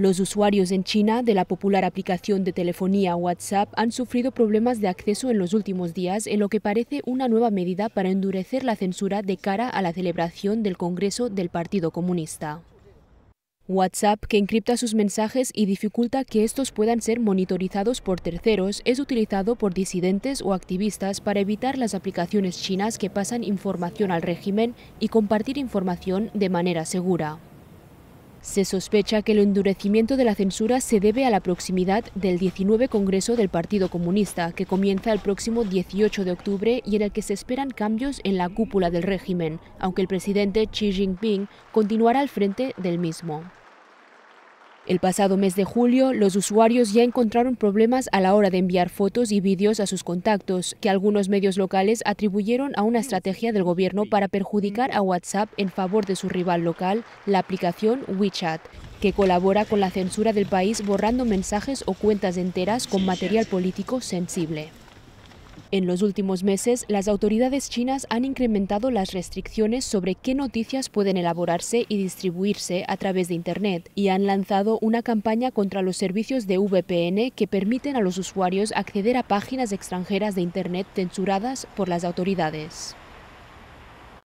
Los usuarios en China de la popular aplicación de telefonía WhatsApp han sufrido problemas de acceso en los últimos días en lo que parece una nueva medida para endurecer la censura de cara a la celebración del Congreso del Partido Comunista. WhatsApp, que encripta sus mensajes y dificulta que estos puedan ser monitorizados por terceros, es utilizado por disidentes o activistas para evitar las aplicaciones chinas que pasan información al régimen y compartir información de manera segura. Se sospecha que el endurecimiento de la censura se debe a la proximidad del 19 Congreso del Partido Comunista, que comienza el próximo 18 de octubre y en el que se esperan cambios en la cúpula del régimen, aunque el presidente Xi Jinping continuará al frente del mismo. El pasado mes de julio, los usuarios ya encontraron problemas a la hora de enviar fotos y vídeos a sus contactos, que algunos medios locales atribuyeron a una estrategia del gobierno para perjudicar a WhatsApp en favor de su rival local, la aplicación WeChat, que colabora con la censura del país borrando mensajes o cuentas enteras con material político sensible. En los últimos meses, las autoridades chinas han incrementado las restricciones sobre qué noticias pueden elaborarse y distribuirse a través de Internet y han lanzado una campaña contra los servicios de VPN que permiten a los usuarios acceder a páginas extranjeras de Internet censuradas por las autoridades.